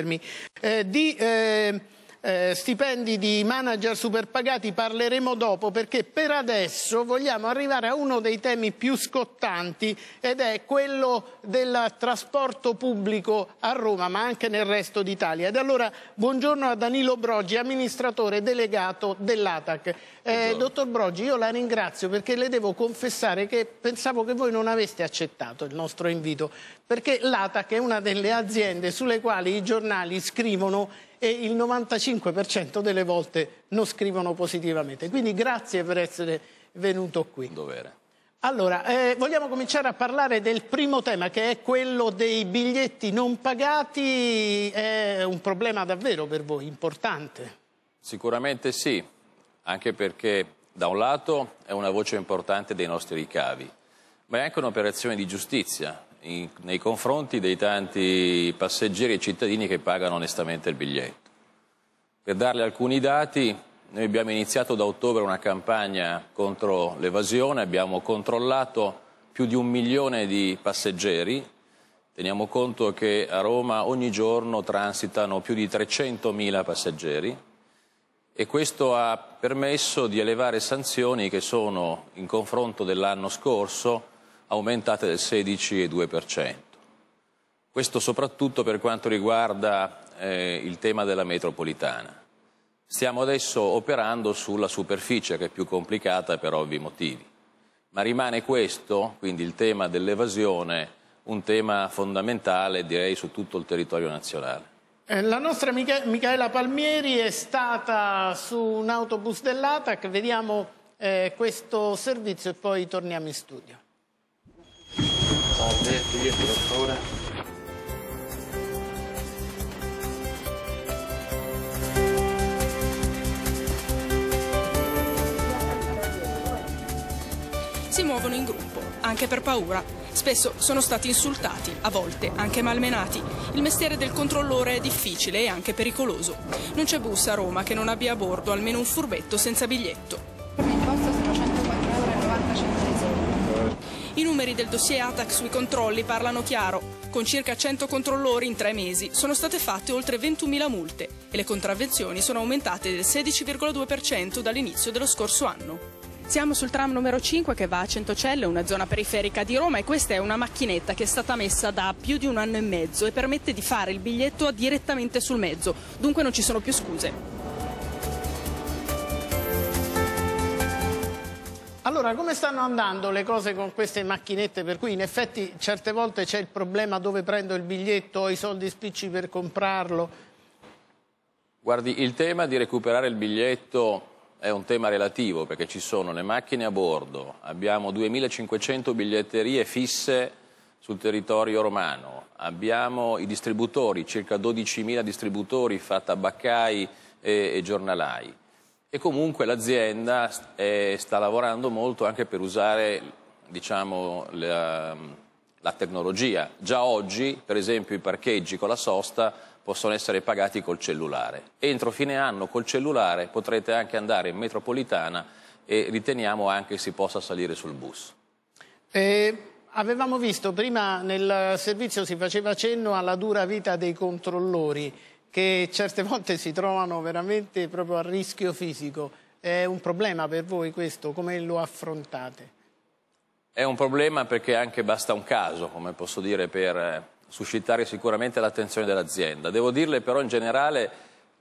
permettermi, eh, di... Eh, eh, stipendi di manager superpagati parleremo dopo perché per adesso vogliamo arrivare a uno dei temi più scottanti ed è quello del trasporto pubblico a Roma ma anche nel resto d'Italia. Ed allora buongiorno a Danilo Broggi, amministratore delegato dell'ATAC. Eh, dottor Broggi, io la ringrazio perché le devo confessare che pensavo che voi non aveste accettato il nostro invito perché l'ATAC è una delle aziende sulle quali i giornali scrivono e il 95% delle volte non scrivono positivamente. Quindi grazie per essere venuto qui. Dovere. Allora, eh, vogliamo cominciare a parlare del primo tema che è quello dei biglietti non pagati, è un problema davvero per voi, importante? Sicuramente sì, anche perché da un lato è una voce importante dei nostri ricavi, ma è anche un'operazione di giustizia in, nei confronti dei tanti passeggeri e cittadini che pagano onestamente il biglietto. Per darle alcuni dati, noi abbiamo iniziato da ottobre una campagna contro l'evasione, abbiamo controllato più di un milione di passeggeri, teniamo conto che a Roma ogni giorno transitano più di 300.000 passeggeri e questo ha permesso di elevare sanzioni che sono, in confronto dell'anno scorso, aumentate del 16,2%. Questo soprattutto per quanto riguarda eh, il tema della metropolitana. Stiamo adesso operando sulla superficie, che è più complicata per ovvi motivi. Ma rimane questo, quindi il tema dell'evasione, un tema fondamentale direi su tutto il territorio nazionale. Eh, la nostra Miche Michaela Palmieri è stata su un autobus dell'ATAC, vediamo eh, questo servizio e poi torniamo in studio. Salve, direttore. si muovono in gruppo, anche per paura. Spesso sono stati insultati, a volte anche malmenati. Il mestiere del controllore è difficile e anche pericoloso. Non c'è bus a Roma che non abbia a bordo almeno un furbetto senza biglietto. I numeri del dossier ATAC sui controlli parlano chiaro. Con circa 100 controllori in tre mesi sono state fatte oltre 21.000 multe e le contravvenzioni sono aumentate del 16,2% dall'inizio dello scorso anno. Siamo sul tram numero 5 che va a Centocelle, una zona periferica di Roma e questa è una macchinetta che è stata messa da più di un anno e mezzo e permette di fare il biglietto direttamente sul mezzo, dunque non ci sono più scuse. Allora, come stanno andando le cose con queste macchinette per cui in effetti certe volte c'è il problema dove prendo il biglietto, ho i soldi spicci per comprarlo? Guardi, il tema di recuperare il biglietto è un tema relativo perché ci sono le macchine a bordo, abbiamo 2500 biglietterie fisse sul territorio romano, abbiamo i distributori, circa 12.000 distributori fra tabaccai e, e giornalai e comunque l'azienda eh, sta lavorando molto anche per usare diciamo, la, la tecnologia. Già oggi, per esempio, i parcheggi con la sosta possono essere pagati col cellulare. Entro fine anno col cellulare potrete anche andare in metropolitana e riteniamo anche si possa salire sul bus. E avevamo visto prima nel servizio si faceva cenno alla dura vita dei controllori che certe volte si trovano veramente proprio a rischio fisico. È un problema per voi questo? Come lo affrontate? È un problema perché anche basta un caso, come posso dire, per eh, suscitare sicuramente l'attenzione dell'azienda. Devo dirle però in generale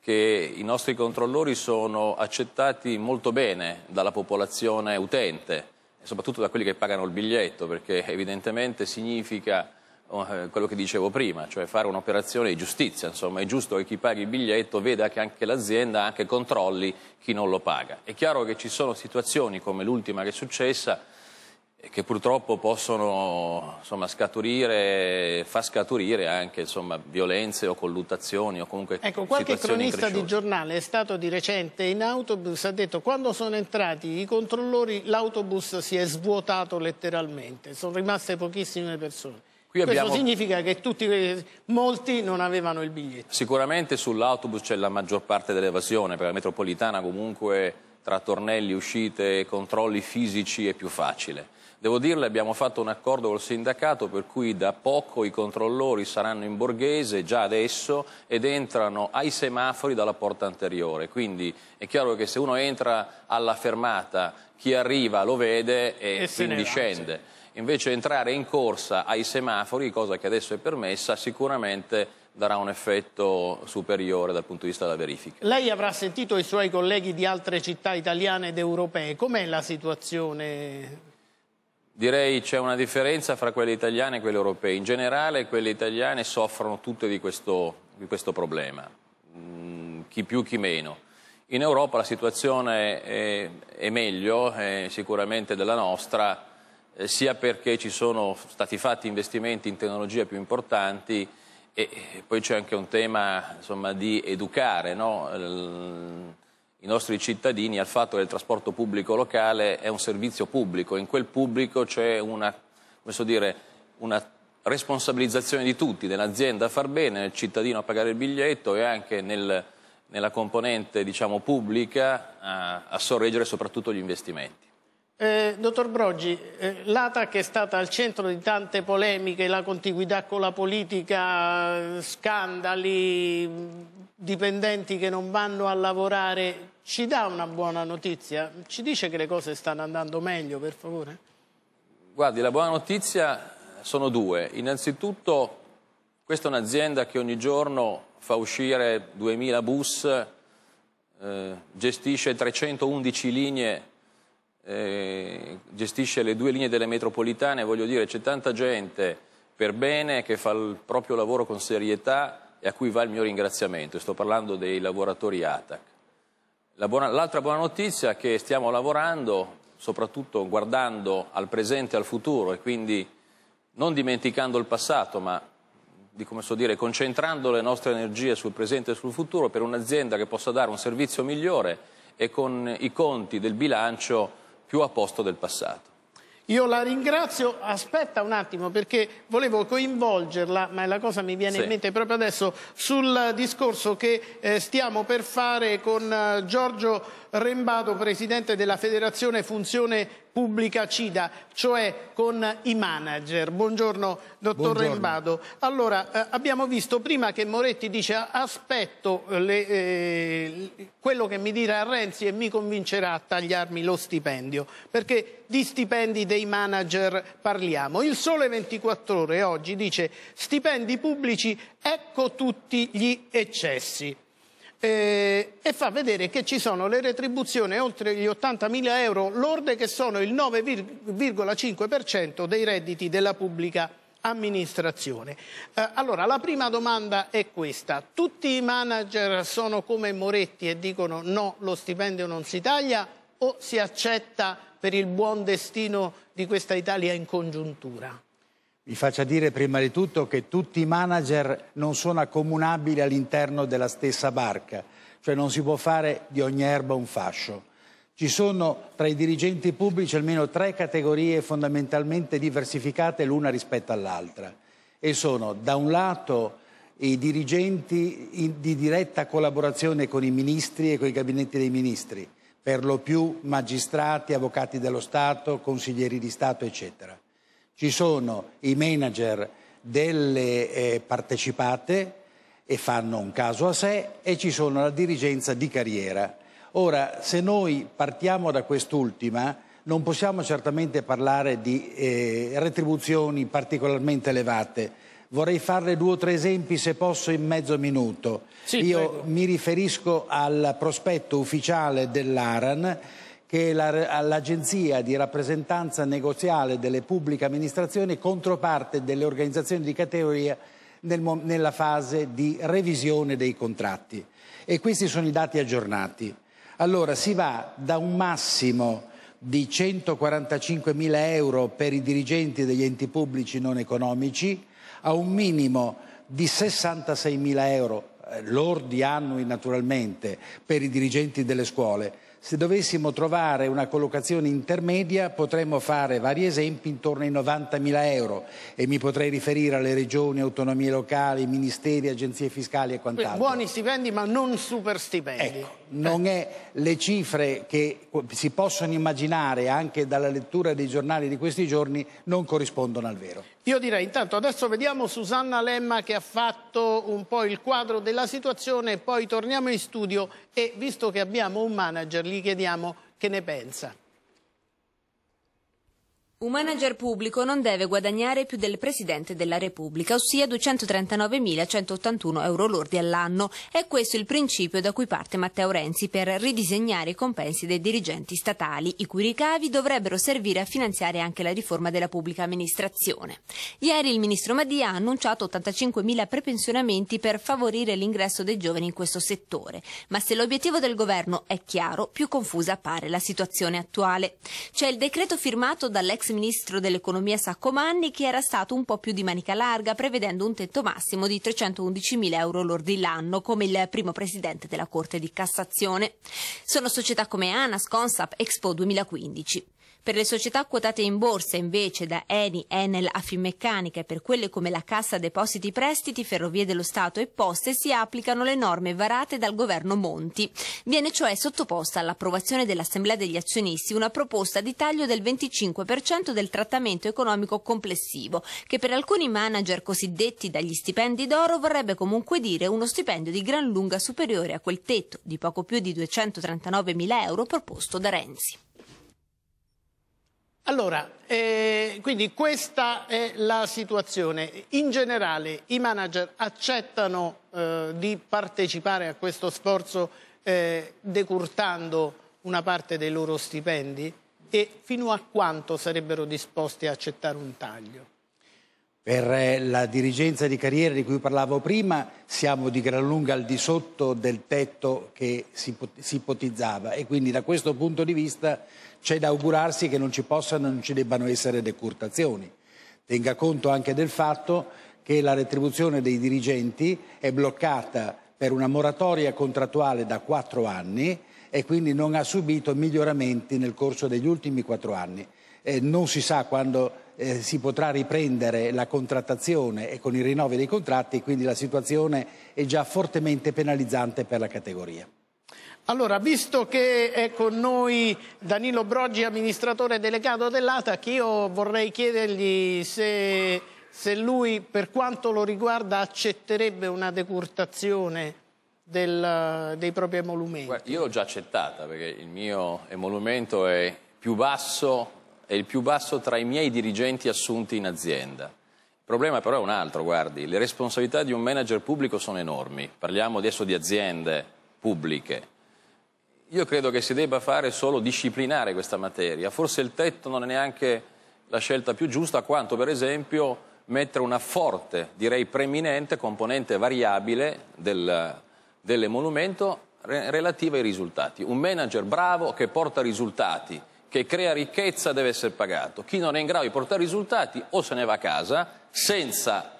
che i nostri controllori sono accettati molto bene dalla popolazione utente, soprattutto da quelli che pagano il biglietto, perché evidentemente significa oh, eh, quello che dicevo prima, cioè fare un'operazione di giustizia, insomma è giusto che chi paghi il biglietto veda che anche l'azienda anche controlli chi non lo paga. È chiaro che ci sono situazioni come l'ultima che è successa che purtroppo possono insomma, scaturire, far scaturire anche insomma, violenze o colluttazioni o comunque Ecco, qualche cronista di giornale è stato di recente in autobus, ha detto quando sono entrati i controllori l'autobus si è svuotato letteralmente, sono rimaste pochissime persone. Abbiamo... Questo significa che tutti, molti non avevano il biglietto. Sicuramente sull'autobus c'è la maggior parte dell'evasione, perché la metropolitana comunque tra tornelli, uscite, controlli fisici è più facile. Devo dirle, abbiamo fatto un accordo col sindacato per cui da poco i controllori saranno in borghese già adesso ed entrano ai semafori dalla porta anteriore. Quindi è chiaro che se uno entra alla fermata, chi arriva lo vede e, e quindi scende. Invece entrare in corsa ai semafori, cosa che adesso è permessa, sicuramente darà un effetto superiore dal punto di vista della verifica. Lei avrà sentito i suoi colleghi di altre città italiane ed europee, com'è la situazione Direi c'è una differenza fra quelle italiane e quelle europee. In generale quelle italiane soffrono tutte di questo, di questo problema, mm, chi più chi meno. In Europa la situazione è, è meglio è sicuramente della nostra, eh, sia perché ci sono stati fatti investimenti in tecnologie più importanti e, poi c'è anche un tema insomma, di educare. No? i nostri cittadini al fatto che il trasporto pubblico locale è un servizio pubblico, in quel pubblico c'è una, dire, una responsabilizzazione di tutti, dell'azienda a far bene, del cittadino a pagare il biglietto e anche nel, nella componente diciamo, pubblica a, a, sorreggere soprattutto gli investimenti. Eh, dottor Broggi, eh, l'ATAC è stata al centro di tante polemiche, la contiguità con la politica, scandali, dipendenti che non vanno a lavorare. Ci dà una buona notizia? Ci dice che le cose stanno andando meglio, per favore? Guardi, la buona notizia sono due. Innanzitutto, questa è un'azienda che ogni giorno fa uscire 2000 bus, eh, gestisce 311 linee, eh, gestisce le due linee delle metropolitane, voglio dire, c'è tanta gente per bene che fa il proprio lavoro con serietà e a cui va il mio ringraziamento. Sto parlando dei lavoratori ATAC l'altra buona, buona notizia è che stiamo lavorando soprattutto guardando al presente e al futuro e quindi non dimenticando il passato ma di, so dire, concentrando le nostre energie sul presente e sul futuro per un'azienda che possa dare un servizio migliore e con i conti del bilancio più a posto del passato. Io la ringrazio, aspetta un attimo perché volevo coinvolgerla, ma la cosa mi viene sì. in mente proprio adesso, sul discorso che eh, stiamo per fare con eh, Giorgio Rembato, presidente della Federazione Funzione Pubblica CIDA, cioè con i manager. Buongiorno dottor Buongiorno. Rembato. Allora, eh, abbiamo visto prima che Moretti dice aspetto le, eh, quello che mi dirà Renzi e mi convincerà a tagliarmi lo stipendio, perché di stipendi dei manager parliamo. Il Sole 24 Ore oggi dice stipendi pubblici, ecco tutti gli eccessi. Eh, e fa vedere che ci sono le retribuzioni oltre gli 80.000 euro lorde che sono il 9,5% dei redditi della pubblica amministrazione. Eh, allora, la prima domanda è questa. Tutti i manager sono come Moretti e dicono no, lo stipendio non si taglia o si accetta per il buon destino di questa Italia in congiuntura. Mi faccia dire prima di tutto che tutti i manager non sono accomunabili all'interno della stessa barca, cioè non si può fare di ogni erba un fascio. Ci sono tra i dirigenti pubblici almeno tre categorie fondamentalmente diversificate l'una rispetto all'altra e sono da un lato i dirigenti di diretta collaborazione con i ministri e con i gabinetti dei ministri, per lo più magistrati, avvocati dello Stato, consiglieri di Stato, eccetera. Ci sono i manager delle eh, partecipate e fanno un caso a sé e ci sono la dirigenza di carriera. Ora, se noi partiamo da quest'ultima, non possiamo certamente parlare di eh, retribuzioni particolarmente elevate, Vorrei farle due o tre esempi, se posso, in mezzo minuto. Sì, Io prego. mi riferisco al prospetto ufficiale dell'ARAN che è l'agenzia di rappresentanza negoziale delle pubbliche amministrazioni controparte delle organizzazioni di categoria nel, nella fase di revisione dei contratti. E questi sono i dati aggiornati. Allora si va da un massimo di 145 mila euro per i dirigenti degli enti pubblici non economici a un minimo di 66 mila euro eh, lordi annui naturalmente per i dirigenti delle scuole. Se dovessimo trovare una collocazione intermedia potremmo fare vari esempi intorno ai 90.000 euro e mi potrei riferire alle regioni, autonomie locali, ministeri, agenzie fiscali e quant'altro. Buoni stipendi ma non super stipendi. Ecco non è le cifre che si possono immaginare anche dalla lettura dei giornali di questi giorni non corrispondono al vero. Io direi intanto adesso vediamo Susanna Lemma che ha fatto un po' il quadro della situazione, poi torniamo in studio e visto che abbiamo un manager gli chiediamo che ne pensa. Un manager pubblico non deve guadagnare più del Presidente della Repubblica, ossia 239.181 euro lordi all'anno. È questo il principio da cui parte Matteo Renzi per ridisegnare i compensi dei dirigenti statali, i cui ricavi dovrebbero servire a finanziare anche la riforma della pubblica amministrazione. Ieri il ministro Madia ha annunciato 85.000 prepensionamenti per favorire l'ingresso dei giovani in questo settore. Ma se l'obiettivo del governo è chiaro, più confusa appare la situazione attuale. C'è il decreto firmato dall'ex ministro dell'economia Saccomanni che era stato un po' più di manica larga prevedendo un tetto massimo di 311.000 euro lordi l'anno come il primo presidente della Corte di Cassazione. Sono società come ANAS, Consap, Expo 2015. Per le società quotate in borsa invece da Eni, Enel a Finmeccanica e per quelle come la Cassa Depositi Prestiti, Ferrovie dello Stato e Poste si applicano le norme varate dal governo Monti. Viene cioè sottoposta all'approvazione dell'Assemblea degli azionisti una proposta di taglio del 25% del trattamento economico complessivo, che per alcuni manager cosiddetti dagli stipendi d'oro vorrebbe comunque dire uno stipendio di gran lunga superiore a quel tetto di poco più di 239 mila euro proposto da Renzi. Allora, eh, quindi questa è la situazione. In generale i manager accettano eh, di partecipare a questo sforzo eh, decurtando una parte dei loro stipendi e fino a quanto sarebbero disposti a accettare un taglio? Per eh, la dirigenza di carriera di cui parlavo prima siamo di gran lunga al di sotto del tetto che si, si ipotizzava e quindi da questo punto di vista c'è da augurarsi che non ci possano e non ci debbano essere decurtazioni. Tenga conto anche del fatto che la retribuzione dei dirigenti è bloccata per una moratoria contrattuale da quattro anni e quindi non ha subito miglioramenti nel corso degli ultimi quattro anni. Eh, non si sa quando eh, si potrà riprendere la contrattazione e con i rinnovi dei contratti, quindi la situazione è già fortemente penalizzante per la categoria. Allora, visto che è con noi Danilo Broggi, amministratore delegato dell'ATAC, io vorrei chiedergli se, se, lui, per quanto lo riguarda, accetterebbe una decurtazione del, dei propri emolumenti. Guarda, io l'ho già accettata, perché il mio emolumento è, più basso, è il più basso tra i miei dirigenti assunti in azienda. Il problema però è un altro, guardi, le responsabilità di un manager pubblico sono enormi. Parliamo adesso di aziende pubbliche io credo che si debba fare solo disciplinare questa materia. Forse il tetto non è neanche la scelta più giusta, quanto per esempio mettere una forte, direi preminente, componente variabile del, dell'emolumento re, relativa ai risultati. Un manager bravo che porta risultati, che crea ricchezza deve essere pagato. Chi non è in grado di portare risultati o se ne va a casa senza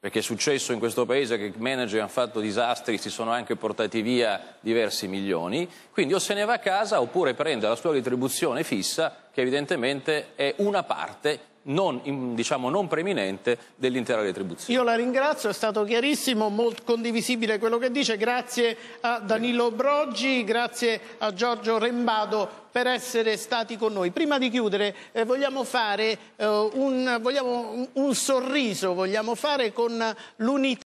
perché è successo in questo paese che manager hanno fatto disastri, si sono anche portati via diversi milioni, quindi o se ne va a casa oppure prende la sua retribuzione fissa, che evidentemente è una parte non, in, diciamo, non preminente dell'intera retribuzione. Io la ringrazio, è stato chiarissimo, molto condivisibile quello che dice. Grazie a Danilo Broggi, grazie a Giorgio Rembado per essere stati con noi. Prima di chiudere eh, vogliamo fare eh, un, vogliamo, un sorriso, vogliamo fare con l'unità.